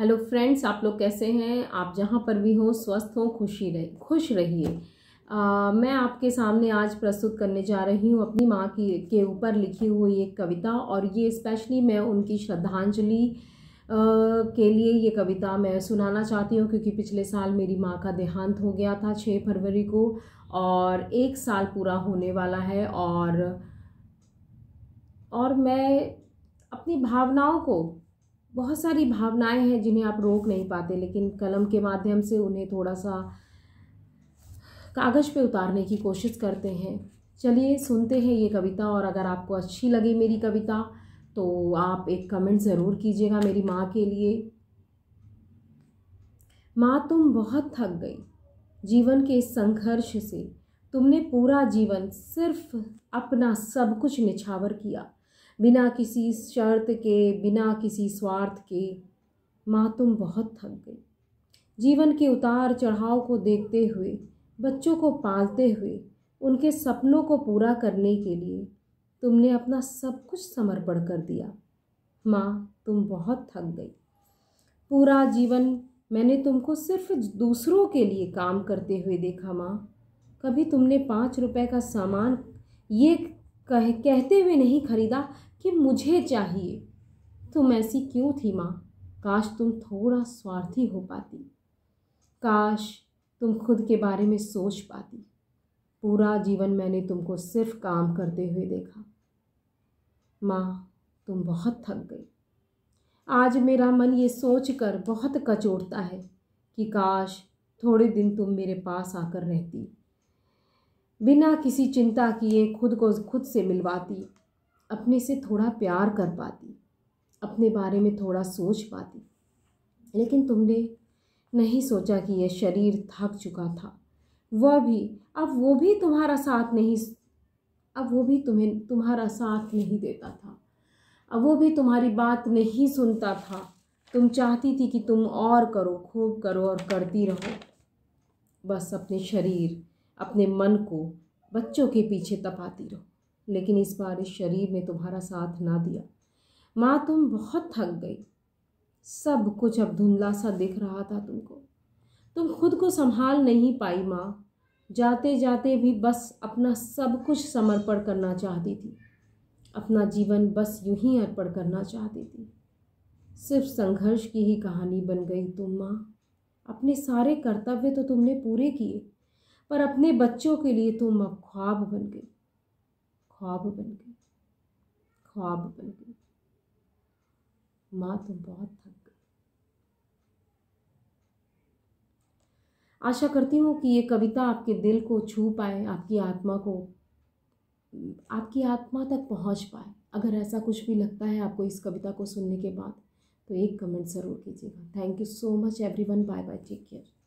hello friends आप लोग कैसे हैं आप जहाँ पर भी हो स्वस्थ हो खुशी रह खुश रहिए मैं आपके सामने आज प्रस्तुत करने जा रही हूँ अपनी माँ की के ऊपर लिखी हुई एक कविता और ये स्पेशली मैं उनकी श्रद्धांजलि के लिए ये कविता मैं सुनाना चाहती हूँ क्योंकि पिछले साल मेरी माँ का देहांत हो गया था छः फरवरी को और एक साल पूरा होने वाला है और और मैं अपनी भावनाओं को बहुत सारी भावनाएं हैं जिन्हें आप रोक नहीं पाते लेकिन कलम के माध्यम से उन्हें थोड़ा सा कागज़ पे उतारने की कोशिश करते हैं चलिए सुनते हैं ये कविता और अगर आपको अच्छी लगी मेरी कविता तो आप एक कमेंट ज़रूर कीजिएगा मेरी माँ के लिए माँ तुम बहुत थक गई जीवन के इस संघर्ष से तुमने पूरा जीवन सिर्फ अपना सब कुछ निछावर किया बिना किसी शर्त के बिना किसी स्वार्थ के माँ तुम बहुत थक गई जीवन के उतार चढ़ाव को देखते हुए बच्चों को पालते हुए उनके सपनों को पूरा करने के लिए तुमने अपना सब कुछ समर्पण कर दिया माँ तुम बहुत थक गई पूरा जीवन मैंने तुमको सिर्फ दूसरों के लिए काम करते हुए देखा माँ कभी तुमने पाँच रुपए का सामान ये कह कहते हुए नहीं खरीदा कि मुझे चाहिए तुम ऐसी क्यों थी माँ काश तुम थोड़ा स्वार्थी हो पाती काश तुम खुद के बारे में सोच पाती पूरा जीवन मैंने तुमको सिर्फ काम करते हुए देखा माँ तुम बहुत थक गई आज मेरा मन ये सोच कर बहुत कचोड़ता है कि काश थोड़े दिन तुम मेरे पास आकर रहती बिना किसी चिंता किए खुद को खुद से मिलवाती अपने से थोड़ा प्यार कर पाती अपने बारे में थोड़ा सोच पाती लेकिन तुमने नहीं सोचा कि यह शरीर थक चुका था वह भी अब वो भी तुम्हारा साथ नहीं अब वो भी तुम्हें तुम्हारा साथ नहीं देता था अब वो भी तुम्हारी बात नहीं सुनता था तुम चाहती थी कि तुम और करो खूब करो और करती रहो बस अपने शरीर अपने मन को बच्चों के पीछे तपाती रहो लेकिन इस बार इस शरीर ने तुम्हारा साथ ना दिया माँ तुम बहुत थक गई सब कुछ अब धुंधला सा दिख रहा था तुमको तुम खुद को संभाल नहीं पाई माँ जाते जाते भी बस अपना सब कुछ समर्पण करना चाहती थी अपना जीवन बस यूं ही अर्पण करना चाहती थी सिर्फ संघर्ष की ही कहानी बन गई तुम माँ अपने सारे कर्तव्य तो तुमने पूरे किए पर अपने बच्चों के लिए तुम अब ख्वाब बन गई ख्वाब बन गई ख्वाब बन गई माँ तुम तो बहुत थक गई आशा करती हूँ कि ये कविता आपके दिल को छू पाए आपकी आत्मा को आपकी आत्मा तक पहुँच पाए अगर ऐसा कुछ भी लगता है आपको इस कविता को सुनने के बाद तो एक कमेंट ज़रूर कीजिएगा thank you so much everyone bye bye take care